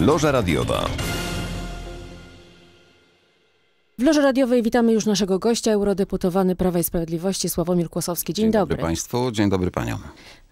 Loża radiowa. W Loży Radiowej witamy już naszego gościa, eurodeputowany Prawa i Sprawiedliwości Sławomir Kłosowski. Dzień, Dzień dobry. dobry Państwu. Dzień dobry Paniom.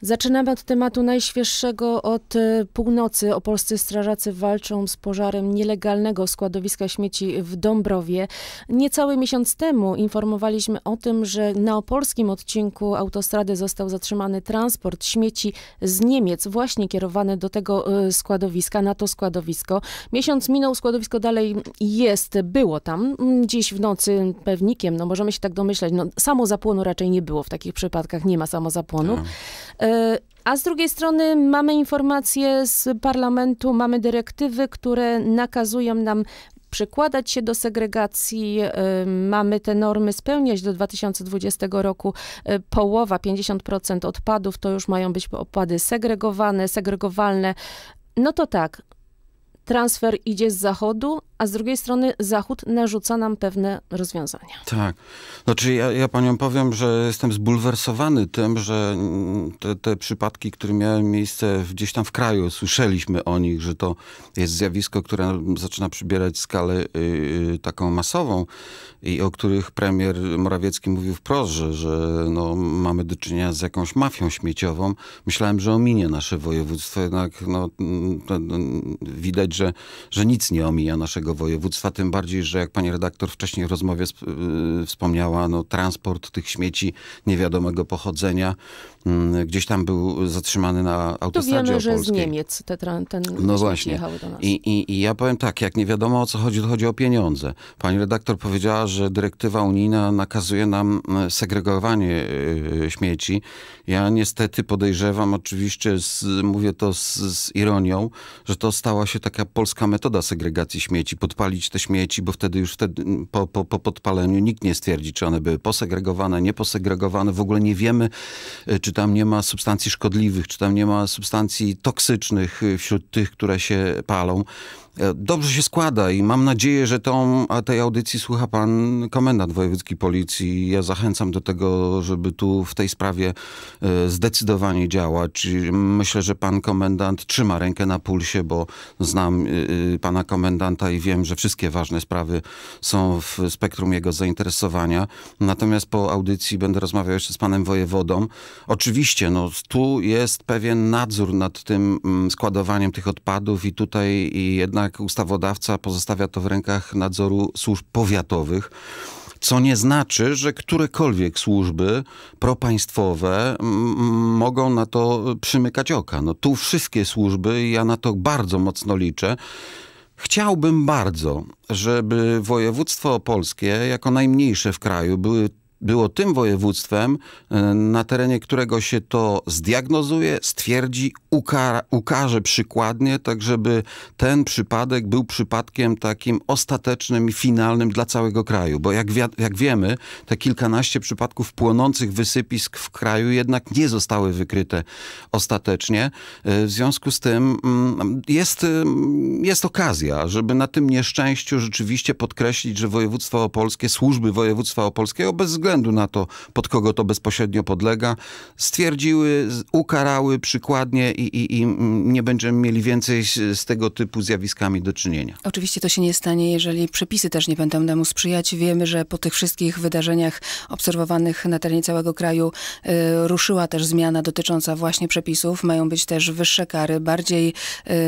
Zaczynamy od tematu najświeższego od e, północy. Opolscy strażacy walczą z pożarem nielegalnego składowiska śmieci w Dąbrowie. Niecały miesiąc temu informowaliśmy o tym, że na opolskim odcinku autostrady został zatrzymany transport śmieci z Niemiec, właśnie kierowany do tego e, składowiska, na to składowisko. Miesiąc minął, składowisko dalej jest, było tam. Mm, dziś w nocy pewnikiem, no możemy się tak domyślać. no samo zapłonu raczej nie było w takich przypadkach, nie ma samozapłonu. No. E, a z drugiej strony mamy informacje z parlamentu, mamy dyrektywy, które nakazują nam przykładać się do segregacji. E, mamy te normy spełniać do 2020 roku. E, połowa, 50% odpadów to już mają być odpady segregowane, segregowalne. No to tak, transfer idzie z zachodu, a z drugiej strony Zachód narzuca nam pewne rozwiązania. Tak. Znaczy ja, ja panią powiem, że jestem zbulwersowany tym, że te, te przypadki, które miały miejsce gdzieś tam w kraju, słyszeliśmy o nich, że to jest zjawisko, które zaczyna przybierać skalę y, y, taką masową i o których premier Morawiecki mówił wprost, że, że no, mamy do czynienia z jakąś mafią śmieciową. Myślałem, że ominie nasze województwo, jednak no, widać, że, że nic nie omija naszego województwa, tym bardziej, że jak pani redaktor wcześniej w rozmowie yy, wspomniała, no transport tych śmieci niewiadomego pochodzenia mm, gdzieś tam był zatrzymany na autostradzie To wiemy, że z Niemiec te ten, ten No właśnie. I, i, I ja powiem tak, jak nie wiadomo o co chodzi, to chodzi o pieniądze. Pani redaktor powiedziała, że dyrektywa unijna nakazuje nam e, segregowanie e, śmieci. Ja niestety podejrzewam, oczywiście z, mówię to z, z ironią, że to stała się taka polska metoda segregacji śmieci, podpalić te śmieci, bo wtedy już wtedy, mm, po, po, po podpaleniu nikt nie stwierdzi, czy one były posegregowane, nieposegregowane. W ogóle nie wiemy, y, czy tam nie ma substancji szkodliwych, czy tam nie ma substancji toksycznych y, wśród tych, które się palą. E, dobrze się składa i mam nadzieję, że tą, a tej audycji słucha pan komendant wojewódzki policji. Ja zachęcam do tego, żeby tu w tej sprawie e, zdecydowanie działać. Myślę, że pan komendant trzyma rękę na pulsie, bo znam e, pana komendanta i wiem, że wszystkie ważne sprawy są w spektrum jego zainteresowania. Natomiast po audycji będę rozmawiał jeszcze z panem wojewodą. Oczywiście, no, tu jest pewien nadzór nad tym mm, składowaniem tych odpadów i tutaj i jednak jednak ustawodawca pozostawia to w rękach nadzoru służb powiatowych. Co nie znaczy, że którekolwiek służby propaństwowe mogą na to przymykać oka. No tu wszystkie służby, ja na to bardzo mocno liczę, Chciałbym bardzo, żeby województwo polskie jako najmniejsze w kraju, były było tym województwem, e, na terenie którego się to zdiagnozuje, stwierdzi, ukara, ukaże przykładnie, tak żeby ten przypadek był przypadkiem takim ostatecznym i finalnym dla całego kraju. Bo jak, jak wiemy, te kilkanaście przypadków płonących wysypisk w kraju jednak nie zostały wykryte ostatecznie. E, w związku z tym mm, jest, mm, jest okazja, żeby na tym nieszczęściu rzeczywiście podkreślić, że województwo opolskie, służby województwa opolskiego bez względu względu na to, pod kogo to bezpośrednio podlega, stwierdziły, ukarały przykładnie i, i, i nie będziemy mieli więcej z, z tego typu zjawiskami do czynienia. Oczywiście to się nie stanie, jeżeli przepisy też nie będą temu sprzyjać. Wiemy, że po tych wszystkich wydarzeniach obserwowanych na terenie całego kraju y, ruszyła też zmiana dotycząca właśnie przepisów. Mają być też wyższe kary, bardziej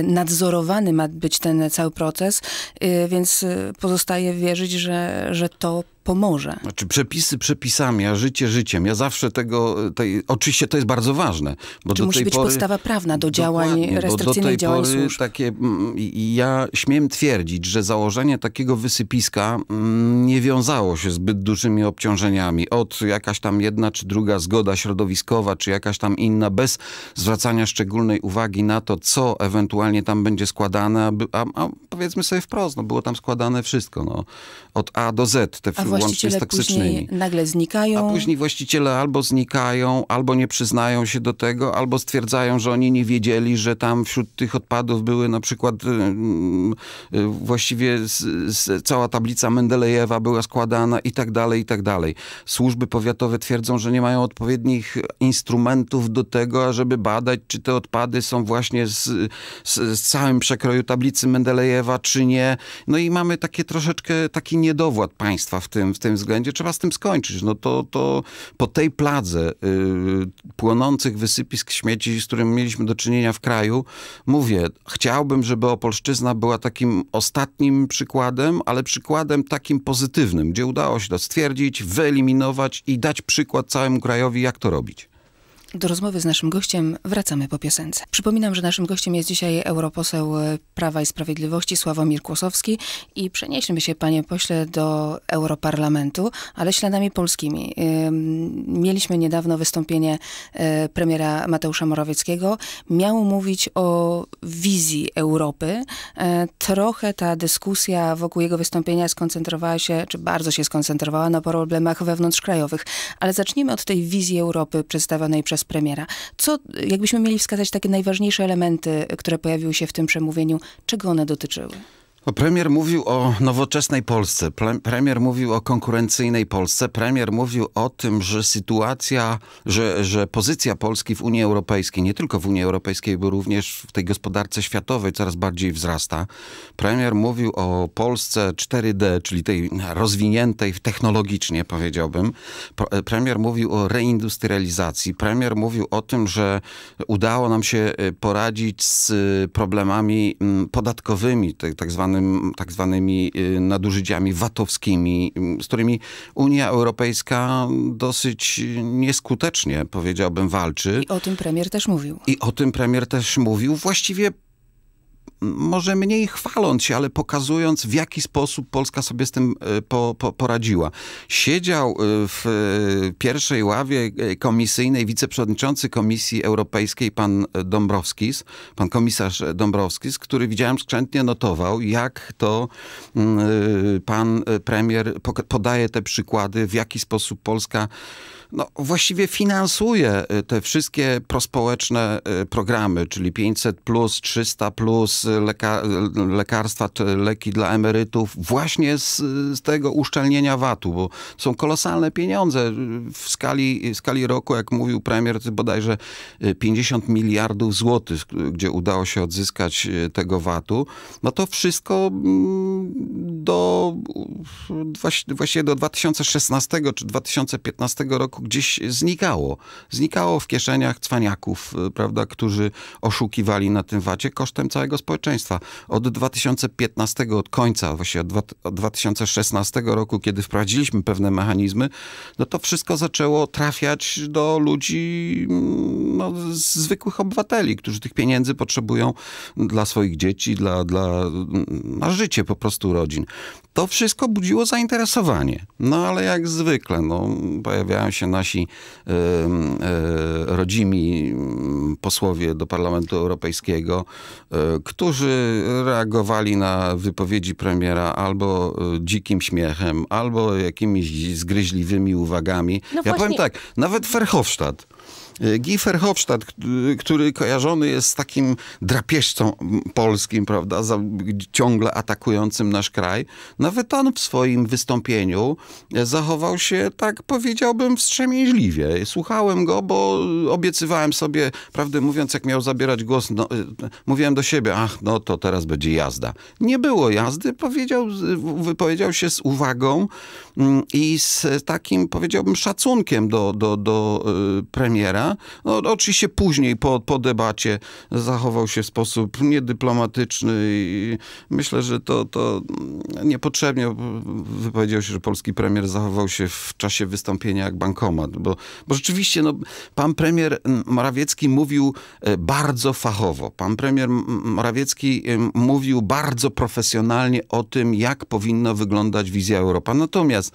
y, nadzorowany ma być ten cały proces, y, więc y, pozostaje wierzyć, że, że to pomoże. Znaczy przepisy przepisami, a życie życiem. Ja zawsze tego, tej, oczywiście to jest bardzo ważne. Bo Czy do musi tej być pory, podstawa prawna do działań restrykcyjnych, do działań pory służb? Takie, mm, ja śmiem twierdzić, że założenie takiego wysypiska mm, nie wiązało się zbyt dużymi obciążeniami. Od jakaś tam jedna czy druga zgoda środowiskowa, czy jakaś tam inna, bez zwracania szczególnej uwagi na to, co ewentualnie tam będzie składane, a, a powiedzmy sobie wprost, no, było tam składane wszystko, no, od A do Z. Te, łącznie z toksycznymi. nagle znikają. A później właściciele albo znikają, albo nie przyznają się do tego, albo stwierdzają, że oni nie wiedzieli, że tam wśród tych odpadów były na przykład y, y, właściwie cała tablica Mendelejewa była składana i tak dalej, i tak dalej. Służby powiatowe twierdzą, że nie mają odpowiednich instrumentów do tego, żeby badać, czy te odpady są właśnie z, z, z całym przekroju tablicy Mendelejewa, czy nie. No i mamy takie troszeczkę taki niedowład państwa w tym tym, w tym względzie trzeba z tym skończyć. No to, to po tej pladze y, płonących wysypisk śmieci, z którym mieliśmy do czynienia w kraju, mówię, chciałbym, żeby Opolszczyzna była takim ostatnim przykładem, ale przykładem takim pozytywnym, gdzie udało się to stwierdzić, wyeliminować i dać przykład całemu krajowi, jak to robić. Do rozmowy z naszym gościem wracamy po piosence. Przypominam, że naszym gościem jest dzisiaj europoseł e, Prawa i Sprawiedliwości Sławomir Kłosowski i przenieśmy się, panie pośle, do Europarlamentu, ale śladami polskimi. E, mieliśmy niedawno wystąpienie e, premiera Mateusza Morawieckiego. Miał mówić o wizji Europy. Trochę ta dyskusja wokół jego wystąpienia skoncentrowała się, czy bardzo się skoncentrowała na problemach wewnątrzkrajowych. Ale zacznijmy od tej wizji Europy przedstawionej przez premiera. Co, jakbyśmy mieli wskazać takie najważniejsze elementy, które pojawiły się w tym przemówieniu, czego one dotyczyły? No, premier mówił o nowoczesnej Polsce, premier mówił o konkurencyjnej Polsce, premier mówił o tym, że sytuacja, że, że pozycja Polski w Unii Europejskiej, nie tylko w Unii Europejskiej, bo również w tej gospodarce światowej coraz bardziej wzrasta. Premier mówił o Polsce 4D, czyli tej rozwiniętej technologicznie, powiedziałbym. E, premier mówił o reindustrializacji, premier mówił o tym, że udało nam się e, poradzić z e, problemami mm, podatkowymi, tak zwanymi zwanym, tak zwanymi y, nadużyciami VAT-owskimi, z którymi Unia Europejska dosyć nieskutecznie, powiedziałbym, walczy. I o tym premier też mówił. I o tym premier też mówił. Właściwie może mniej chwaląc się, ale pokazując, w jaki sposób Polska sobie z tym e, po, po, poradziła. Siedział e, w e, pierwszej ławie komisyjnej wiceprzewodniczący Komisji Europejskiej, pan Dąbrowskis, pan komisarz Dąbrowskis, który widziałem skrzętnie notował, jak to mm, pan premier podaje te przykłady, w jaki sposób Polska no, właściwie finansuje y, te wszystkie prospołeczne y, programy, czyli 500, 300, y, leka lekarstwa, leki dla emerytów, właśnie z, z tego uszczelnienia VAT-u, bo są kolosalne pieniądze. W skali, w skali roku, jak mówił premier, to bodajże 50 miliardów złotych, gdzie udało się odzyskać tego VAT-u. No to wszystko mm, do, właściwie do 2016 czy 2015 roku gdzieś znikało. Znikało w kieszeniach cwaniaków, y, prawda, którzy oszukiwali na tym VAT-ie kosztem całego społeczeństwa. Od 2015, od końca, właściwie od, dwa, od 2016 roku, kiedy wprowadziliśmy pewne mechanizmy, no to wszystko zaczęło trafiać do ludzi, mm, no, zwykłych obywateli, którzy tych pieniędzy potrzebują dla swoich dzieci, dla, dla, mm, na życie po prostu rodzin. To wszystko budziło zainteresowanie. No ale jak zwykle, no, pojawiają się nasi e, rodzimi mm, posłowie do Parlamentu Europejskiego, e, którzy reagowali na wypowiedzi premiera albo e, dzikim śmiechem, albo jakimiś zgryźliwymi uwagami. No ja właśnie... powiem tak, nawet Verhofstadt Y, Giefer Hofstadt, który kojarzony jest z takim drapieżcą polskim, prawda, ciągle atakującym nasz kraj, nawet on w swoim wystąpieniu zachował się, tak powiedziałbym, wstrzemięźliwie. Słuchałem go, bo obiecywałem sobie, prawdę mówiąc, jak miał zabierać głos, no, y, mówiłem do siebie, ach, no to teraz będzie jazda. Nie było jazdy, powiedział, wypowiedział się z uwagą, Mm, i z takim, powiedziałbym, szacunkiem do, do, do y, premiera. No, oczywiście później, po, po debacie, zachował się w sposób niedyplomatyczny i myślę, że to, to niepotrzebnie wypowiedział się, że polski premier zachował się w czasie wystąpienia jak bankomat, bo, bo rzeczywiście no, pan premier Morawiecki mówił e, bardzo fachowo. Pan premier Morawiecki e, mówił bardzo profesjonalnie o tym, jak powinna wyglądać wizja Europa. Natomiast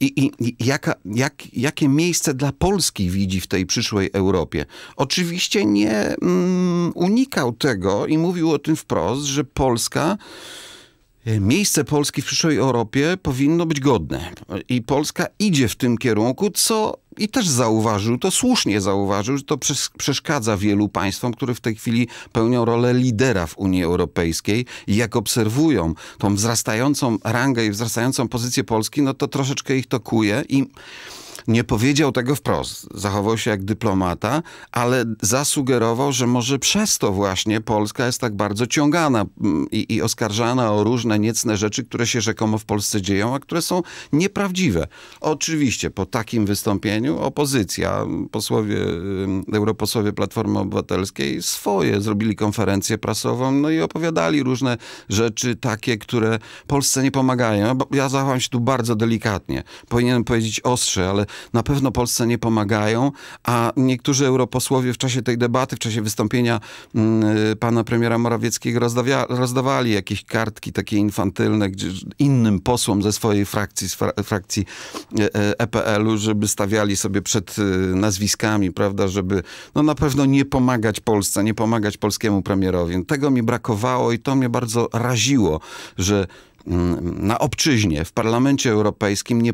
i, i jaka, jak, jakie miejsce dla Polski widzi w tej przyszłej Europie? Oczywiście nie mm, unikał tego i mówił o tym wprost, że Polska e, miejsce Polski w przyszłej Europie powinno być godne. I Polska idzie w tym kierunku, co i też zauważył, to słusznie zauważył, że to przeszkadza wielu państwom, które w tej chwili pełnią rolę lidera w Unii Europejskiej i jak obserwują tą wzrastającą rangę i wzrastającą pozycję Polski, no to troszeczkę ich tokuje i nie powiedział tego wprost. Zachował się jak dyplomata, ale zasugerował, że może przez to właśnie Polska jest tak bardzo ciągana mm, i, i oskarżana o różne niecne rzeczy, które się rzekomo w Polsce dzieją, a które są nieprawdziwe. Oczywiście po takim wystąpieniu opozycja, posłowie, europosłowie Platformy Obywatelskiej swoje zrobili konferencję prasową, no i opowiadali różne rzeczy takie, które Polsce nie pomagają. Ja zachowam się tu bardzo delikatnie. Powinienem powiedzieć ostrze, ale na pewno Polsce nie pomagają, a niektórzy europosłowie w czasie tej debaty, w czasie wystąpienia mm, y, pana premiera Morawieckiego rozdawia, rozdawali jakieś kartki takie infantylne gdzie innym posłom ze swojej frakcji, z fra, frakcji EPL-u, e, e żeby stawiali sobie przed y, nazwiskami, prawda, żeby no na pewno nie pomagać Polsce, nie pomagać polskiemu premierowi. Tego mi brakowało i to mnie bardzo raziło, że Mm, na obczyźnie, w Parlamencie Europejskim nie,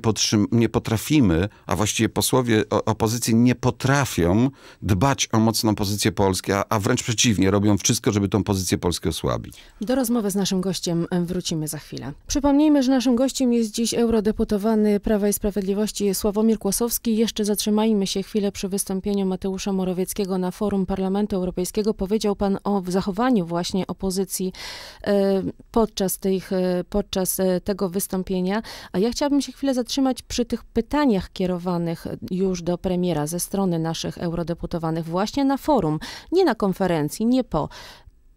nie, potrafimy, a właściwie posłowie opozycji nie potrafią dbać o mocną pozycję Polski, a, a wręcz przeciwnie, robią wszystko, żeby tą pozycję Polski osłabić. Do rozmowy z naszym gościem wrócimy za chwilę. Przypomnijmy, że naszym gościem jest dziś eurodeputowany Prawa i Sprawiedliwości Sławomir Kłosowski. Jeszcze zatrzymajmy się chwilę przy wystąpieniu Mateusza Morawieckiego na forum Parlamentu Europejskiego. Powiedział pan o zachowaniu właśnie opozycji e, podczas tych e, podczas e, tego wystąpienia, a ja chciałabym się chwilę zatrzymać przy tych pytaniach kierowanych e, już do premiera ze strony naszych eurodeputowanych właśnie na forum, nie na konferencji, nie po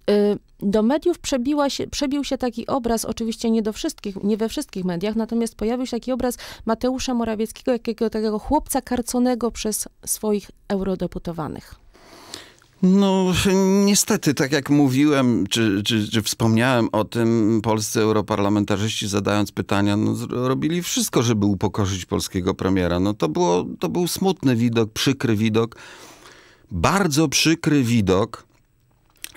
e, do mediów przebiła się, przebił się taki obraz, oczywiście nie do wszystkich, nie we wszystkich mediach, natomiast pojawił się taki obraz Mateusza Morawieckiego, jakiego takiego chłopca karconego przez swoich eurodeputowanych. No, niestety, tak jak mówiłem, czy, czy, czy, wspomniałem o tym, polscy europarlamentarzyści zadając pytania, no, robili wszystko, żeby upokorzyć polskiego premiera. No, to, było, to był smutny widok, przykry widok. Bardzo przykry widok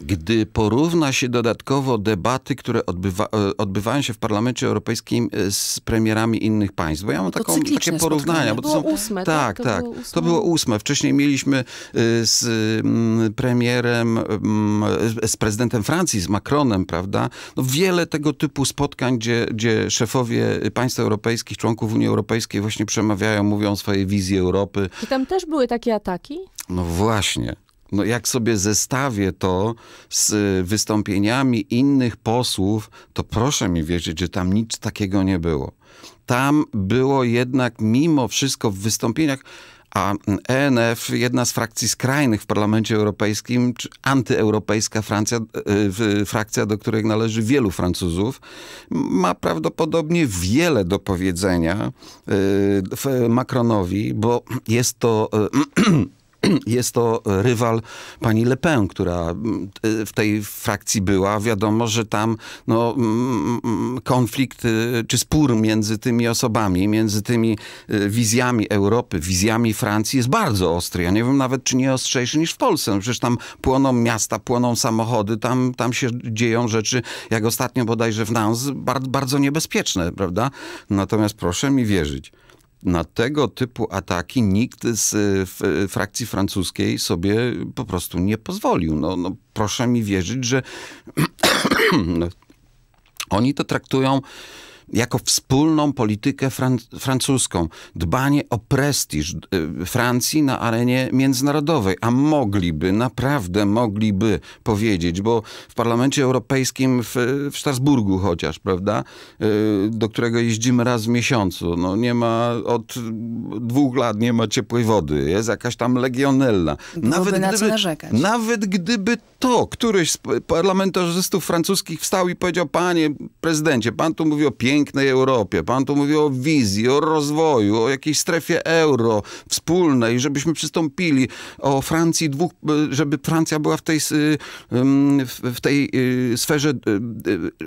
gdy porówna się dodatkowo debaty, które odbywa, e, odbywają się w Parlamencie Europejskim e, z premierami innych państw, bo ja mam taką, takie porównania. Bo to było są, ósme, tak, tak. tak. To, było to było ósme. Wcześniej mieliśmy e, z mm, premierem, mm, z prezydentem Francji, z Macronem, prawda? No wiele tego typu spotkań, gdzie, gdzie szefowie państw europejskich, członków Unii Europejskiej właśnie przemawiają, mówią swoje wizje Europy. I tam też były takie ataki? No właśnie no jak sobie zestawię to z y, wystąpieniami innych posłów, to proszę mi wierzyć, że tam nic takiego nie było. Tam było jednak mimo wszystko w wystąpieniach, a ENF, jedna z frakcji skrajnych w Parlamencie Europejskim, czy antyeuropejska Francja, y, frakcja, do której należy wielu Francuzów, ma prawdopodobnie wiele do powiedzenia y, Macronowi, bo jest to Jest to rywal pani Le Pen, która mm, w tej frakcji była. Wiadomo, że tam no, mm, mm, konflikt y, czy spór między tymi osobami, między tymi y, wizjami Europy, wizjami Francji jest bardzo ostry. Ja nie wiem nawet, czy nie ostrzejszy niż w Polsce. No, przecież tam płoną miasta, płoną samochody, tam, tam się dzieją rzeczy, jak ostatnio bodajże w Nans, bardzo niebezpieczne, prawda? Natomiast proszę mi wierzyć na tego typu ataki nikt z y, y, frakcji francuskiej sobie po prostu nie pozwolił. No, no proszę mi wierzyć, że oni to traktują jako wspólną politykę fran francuską, dbanie o prestiż e, Francji na arenie międzynarodowej, a mogliby, naprawdę mogliby powiedzieć, bo w Parlamencie Europejskim w, w Strasburgu chociaż, prawda, e, do którego jeździmy raz w miesiącu, no nie ma, od dwóch lat nie ma ciepłej wody, jest jakaś tam legionella. Nawet na gdyby, nawet gdyby to któryś z parlamentarzystów francuskich wstał i powiedział, panie prezydencie, pan tu mówi o pięć pięknej Europie. Pan tu mówił o wizji, o rozwoju, o jakiejś strefie euro wspólnej, żebyśmy przystąpili, o Francji dwóch, e, żeby Francja była w tej, y, w tej y, sferze y,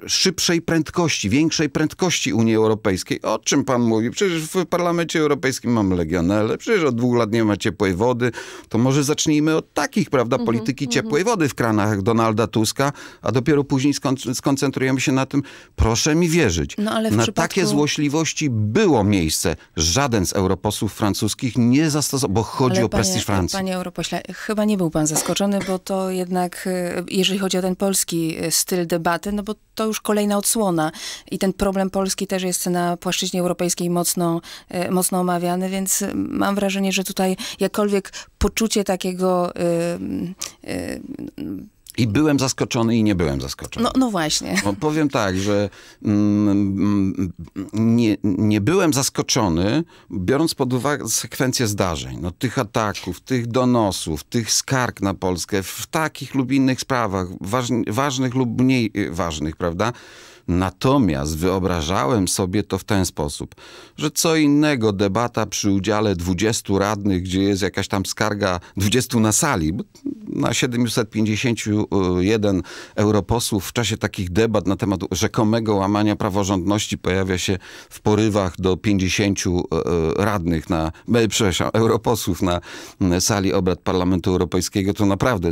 szybszej prędkości, większej prędkości Unii Europejskiej. O czym pan mówi? Przecież w Parlamencie Europejskim mamy legionele, przecież od dwóch lat nie ma ciepłej wody. To może zacznijmy od takich, prawda, mhm, polityki mhm. ciepłej wody w kranach Donalda Tuska, a dopiero później skoncentrujemy się na tym, proszę mi wierzyć. No, ale w Na przypadku... takie złośliwości było miejsce. Żaden z europosłów francuskich nie zastosował, bo chodzi ale o panie, prestiż Francji. Panie europośle, chyba nie był pan zaskoczony, bo to jednak, e, jeżeli chodzi o ten polski e, styl debaty, no bo to już kolejna odsłona i ten problem polski też jest na płaszczyźnie europejskiej mocno, e, mocno omawiany, więc mam wrażenie, że tutaj jakkolwiek poczucie takiego y, y, i byłem zaskoczony i nie byłem zaskoczony. No, no właśnie. Bo no, powiem tak, że mm, mm, nie, nie byłem zaskoczony, biorąc pod uwagę sekwencję zdarzeń. No, tych ataków, tych donosów, tych skarg na Polskę w takich lub innych sprawach, waż, ważnych lub mniej e, ważnych, prawda? Natomiast wyobrażałem sobie to w ten sposób, że co innego debata przy udziale 20 radnych, gdzie jest jakaś tam skarga 20 na sali, na 751 europosłów w czasie takich debat na temat rzekomego łamania praworządności pojawia się w porywach do 50 e, e, radnych na, e, przepraszam, europosłów na sali obrad Parlamentu Europejskiego, to naprawdę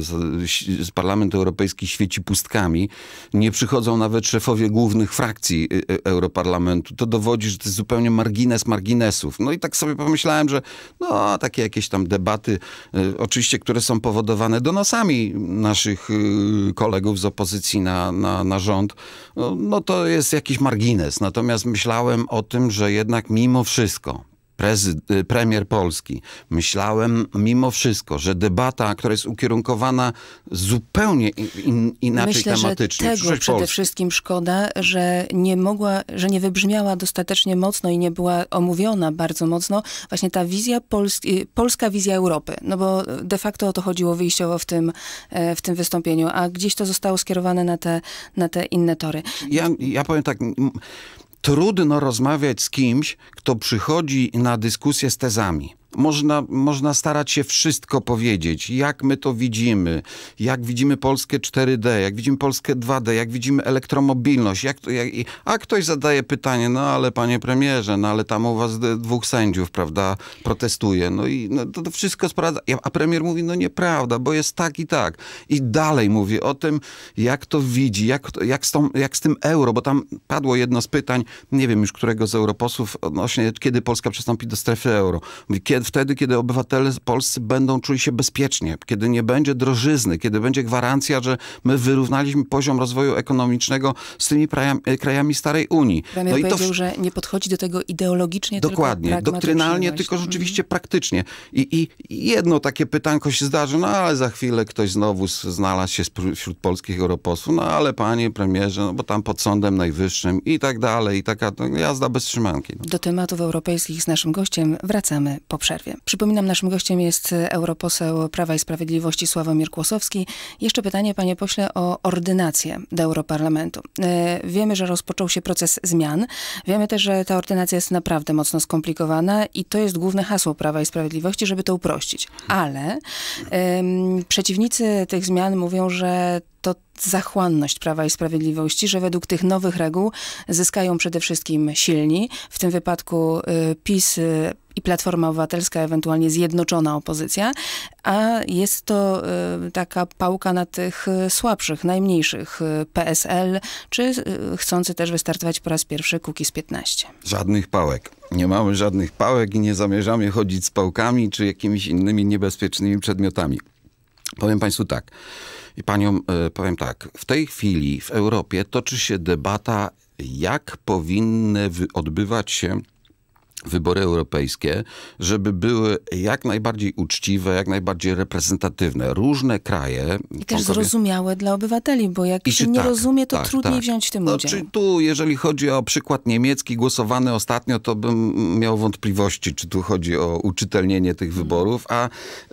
Parlament Europejski świeci pustkami. Nie przychodzą nawet szefowie głównych głównych frakcji y, y, Europarlamentu. To dowodzi, że to jest zupełnie margines marginesów. No i tak sobie pomyślałem, że no, takie jakieś tam debaty, y, oczywiście, które są powodowane donosami naszych kolegów z opozycji na, na, na rząd, no, no to jest jakiś margines. Natomiast myślałem o tym, że jednak mimo wszystko Y, premier Polski. Myślałem mimo wszystko, że debata, która jest ukierunkowana zupełnie in, inaczej Myślę, tematycznie. Myślę, tego przede Polski. wszystkim szkoda, że nie mogła, że nie wybrzmiała dostatecznie mocno i nie była omówiona bardzo mocno właśnie ta wizja Polski, y, polska wizja Europy. No bo de facto o to chodziło wyjściowo w tym, e, w tym wystąpieniu, a gdzieś to zostało skierowane na te, na te inne tory. Ja, ja powiem tak trudno rozmawiać z kimś, kto przychodzi na dyskusję z tezami można, można starać się wszystko powiedzieć, jak my to widzimy, jak widzimy Polskę 4D, jak widzimy Polskę 2D, jak widzimy elektromobilność, jak, jak, a ktoś zadaje pytanie, no ale panie premierze, no ale tam u was dwóch sędziów, prawda, protestuje, no i no, to, to wszystko sprawdza, a premier mówi, no nieprawda, bo jest tak i tak. I dalej mówi o tym, jak to widzi, jak, jak, z, tą, jak z tym euro, bo tam padło jedno z pytań, nie wiem już którego z europosłów, odnośnie kiedy Polska przystąpi do strefy euro. Mówi, kiedy wtedy, kiedy obywatele polscy będą czuli się bezpiecznie, kiedy nie będzie drożyzny, kiedy będzie gwarancja, że my wyrównaliśmy poziom rozwoju ekonomicznego z tymi krajami, e, krajami starej Unii. Premier no i powiedział, to... że nie podchodzi do tego ideologicznie, Dokładnie, tylko doktrynalnie, mhm. tylko rzeczywiście praktycznie. I, I jedno takie pytanko się zdarzy, no ale za chwilę ktoś znowu znalazł się wśród polskich europosłów, no ale panie premierze, no bo tam pod Sądem Najwyższym i tak dalej, i taka no, jazda bez trzymanki. No. Do tematów europejskich z naszym gościem wracamy po przerwie przerwie. Przypominam, naszym gościem jest e, europoseł Prawa i Sprawiedliwości Sławomir Kłosowski. Jeszcze pytanie, panie pośle, o ordynację do Europarlamentu. E, wiemy, że rozpoczął się proces zmian. Wiemy też, że ta ordynacja jest naprawdę mocno skomplikowana i to jest główne hasło Prawa i Sprawiedliwości, żeby to uprościć. Ale przeciwnicy tych zmian mówią, że to zachłanność Prawa i Sprawiedliwości, że według tych nowych reguł zyskają przede wszystkim silni, w tym wypadku e, PiS, i Platforma Obywatelska, ewentualnie zjednoczona opozycja, a jest to e, taka pałka na tych e, słabszych, najmniejszych e, PSL, czy chcący też wystartować po raz pierwszy Kukiz 15. Żadnych pałek. Nie mamy żadnych pałek i nie zamierzamy chodzić z pałkami czy jakimiś innymi niebezpiecznymi przedmiotami. Powiem Państwu tak, i Paniom powiem tak, w tej chwili w Europie toczy się debata, jak powinny odbywać się wybory europejskie, żeby były jak najbardziej uczciwe, jak najbardziej reprezentatywne. Różne kraje... I też zrozumiałe dla obywateli, bo jak I się nie tak, rozumie, to tak, trudniej tak. wziąć w tym no, udział. Czy tu, jeżeli chodzi o przykład niemiecki głosowany ostatnio, to bym miał wątpliwości, czy tu chodzi o uczytelnienie tych hmm. wyborów, a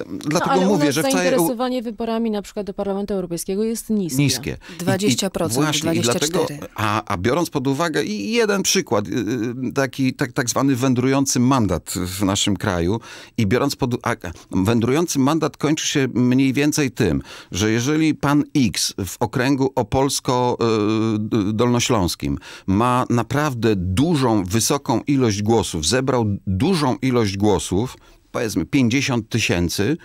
dlatego no, ale mówię, że... zainteresowanie wczoraj... wyborami na przykład do Parlamentu Europejskiego jest niskie. Niskie. 20%, I, i, właśnie, 24%. I dlatego, a, a biorąc pod uwagę i jeden przykład, y, y, taki tak, tak zwany wędrówny wędrujący mandat w naszym kraju i biorąc pod... A, wędrujący mandat kończy się mniej więcej tym, że jeżeli pan X w okręgu opolsko-dolnośląskim e, ma naprawdę dużą, wysoką ilość głosów, zebrał dużą ilość głosów, powiedzmy 50 tysięcy,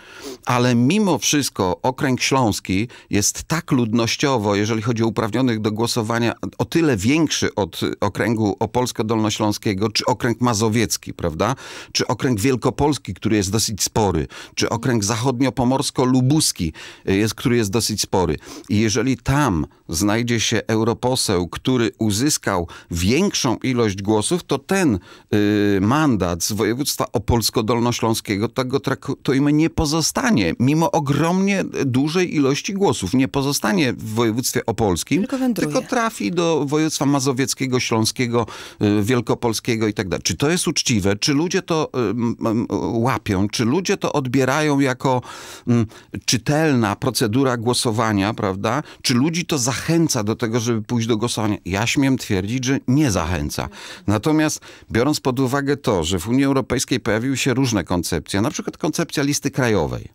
ale mimo wszystko Okręg Śląski jest tak ludnościowo, jeżeli chodzi o uprawnionych do głosowania, o tyle większy od Okręgu Opolsko-Dolnośląskiego, czy Okręg Mazowiecki, prawda? Czy Okręg Wielkopolski, który jest dosyć spory, czy Okręg Zachodnio-Pomorsko-Lubuski, e, jest, który jest dosyć spory. I jeżeli tam znajdzie się europoseł, który uzyskał większą ilość głosów, to ten y, mandat z województwa opolsko-dolnośląskiego Kaczyńskiego, tego traktujmy nie pozostanie, mimo ogromnie dużej ilości głosów, nie pozostanie w województwie opolskim, tylko, wędruje. tylko trafi do województwa mazowieckiego, śląskiego, y, wielkopolskiego itd. Tak Czy to jest uczciwe? Czy ludzie to y, łapią? Czy ludzie to odbierają jako mm, czytelna procedura głosowania, prawda? Czy ludzi to zachęca do tego, żeby pójść do głosowania? Ja śmiem twierdzić, że nie zachęca. Natomiast biorąc pod uwagę to, że w Unii Europejskiej pojawiły się różne koncepcje, koncepcja, na przykład koncepcja listy krajowej.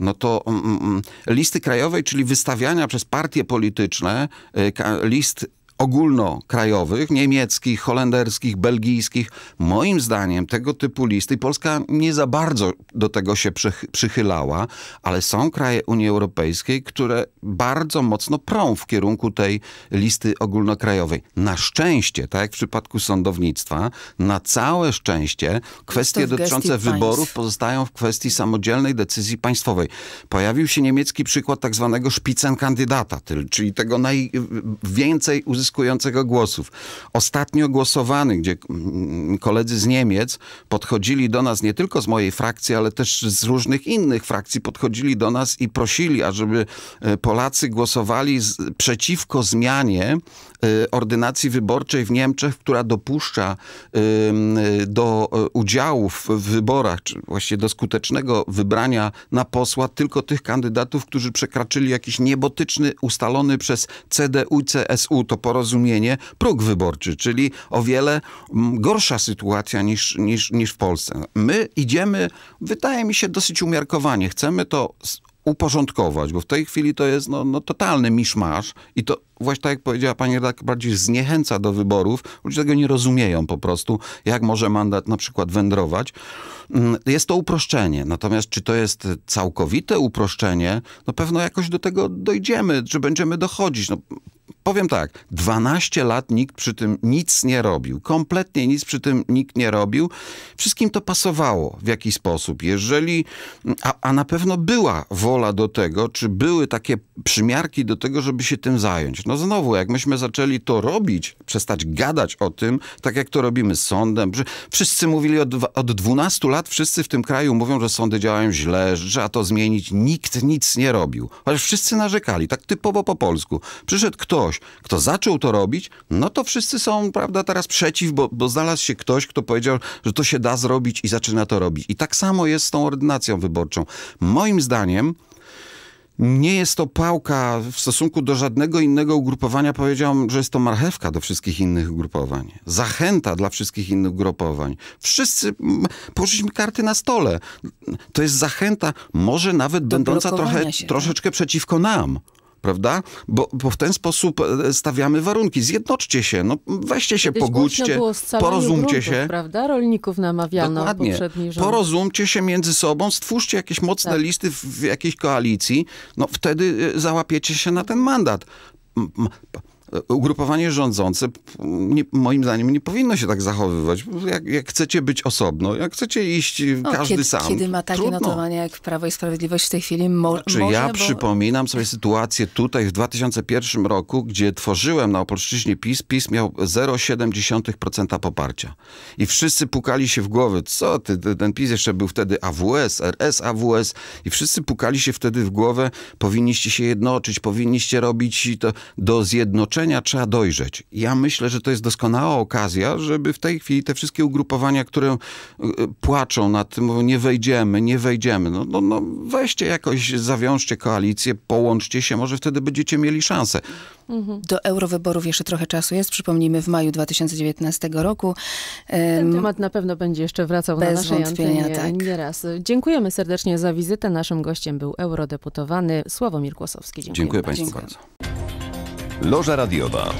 No to mm, mm, mm, listy krajowej, czyli wystawiania przez partie polityczne e, list ogólnokrajowych, niemieckich, holenderskich, belgijskich. Moim zdaniem tego typu listy, Polska nie za bardzo do tego się przychylała, ale są kraje Unii Europejskiej, które bardzo mocno prą w kierunku tej listy ogólnokrajowej. Na szczęście, tak jak w przypadku sądownictwa, na całe szczęście kwestie dotyczące wyborów pozostają w kwestii samodzielnej decyzji państwowej. Pojawił się niemiecki przykład tak zwanego Spitzenkandydata, czyli tego najwięcej uzyskanego uzyskującego głosów. Ostatnio głosowany, gdzie mm, mm, koledzy z Niemiec podchodzili do nas nie tylko z mojej frakcji, ale też z różnych innych frakcji podchodzili do nas i prosili, ażeby e, Polacy głosowali przeciwko zmianie Y, ordynacji wyborczej w Niemczech, która dopuszcza y, do y, udziału w wyborach, czy właściwie do skutecznego wybrania na posła tylko tych kandydatów, którzy przekraczyli jakiś niebotyczny, ustalony przez CDU i CSU, to porozumienie, próg wyborczy, czyli o wiele mm, gorsza sytuacja niż, niż, niż w Polsce. My idziemy, wydaje mi się, dosyć umiarkowanie. Chcemy to uporządkować, bo w tej chwili to jest no, no totalny miszmasz i to właśnie tak jak powiedziała pani redaktor, bardziej zniechęca do wyborów. Ludzie tego nie rozumieją po prostu, jak może mandat na przykład wędrować. Mm, jest to uproszczenie, natomiast czy to jest całkowite uproszczenie, no pewno jakoś do tego dojdziemy, czy będziemy dochodzić. No, powiem tak, 12 lat nikt przy tym nic nie robił. Kompletnie nic przy tym nikt nie robił. Wszystkim to pasowało w jakiś sposób. Jeżeli, a, a na pewno była wola do tego, czy były takie przymiarki do tego, żeby się tym zająć. No znowu, jak myśmy zaczęli to robić, przestać gadać o tym, tak jak to robimy z sądem. Wszyscy mówili od, od 12 lat, wszyscy w tym kraju mówią, że sądy działają źle, że trzeba to zmienić. Nikt nic nie robił. Ale wszyscy narzekali, tak typowo po polsku. Przyszedł kto ktoś, kto zaczął to robić, no to wszyscy są, prawda, teraz przeciw, bo, bo znalazł się ktoś, kto powiedział, że to się da zrobić i zaczyna to robić. I tak samo jest z tą ordynacją wyborczą. Moim zdaniem, nie jest to pałka w stosunku do żadnego innego ugrupowania. Powiedziałam, że jest to marchewka do wszystkich innych ugrupowań. Zachęta dla wszystkich innych ugrupowań. Wszyscy położyliśmy karty na stole. To jest zachęta, może nawet do będąca trochę, się, tak. troszeczkę tak? przeciwko nam prawda? Bo, bo, w ten sposób e, stawiamy warunki. Zjednoczcie się, no weźcie się, Kiedyś pogódźcie, porozumcie gruntów, się. Prawda? Rolników namawiano Dokładnie. poprzedni rząd. Porozumcie się między sobą, stwórzcie jakieś mocne tak. listy w jakiejś koalicji, no wtedy e, załapiecie się na ten mandat ugrupowanie rządzące nie, moim zdaniem nie powinno się tak zachowywać. Jak, jak chcecie być osobno, jak chcecie iść no, każdy kiedy, sam. Kiedy ma takie trudno. notowania jak Prawo i Sprawiedliwość w tej chwili mo Czy znaczy, ja bo... przypominam sobie sytuację tutaj w 2001 roku, gdzie tworzyłem na Opolszczyźnie PiS, PiS miał 0,7% poparcia. I wszyscy pukali się w głowy, co ty, ten PiS jeszcze był wtedy AWS, RS, AWS i wszyscy pukali się wtedy w głowę, powinniście się jednoczyć, powinniście robić to do zjednoczenia doświadczenia trzeba dojrzeć. Ja myślę, że to jest doskonała okazja, żeby w tej chwili te wszystkie ugrupowania, które e, płaczą nad tym, mówią, nie wejdziemy, nie wejdziemy, no, no, no weźcie jakoś, zawiążcie koalicję, połączcie się, może wtedy będziecie mieli szansę. Mhm. Do eurowyborów jeszcze trochę czasu jest. Przypomnijmy, w maju 2019 roku. Ten temat na pewno będzie jeszcze wracał Bez na naszej antenie tak. nieraz. Dziękujemy serdecznie za wizytę. Naszym gościem był eurodeputowany Sławomir Kłosowski. Dziękuję, Dziękuję Państwu bardzo. Loża radiowa.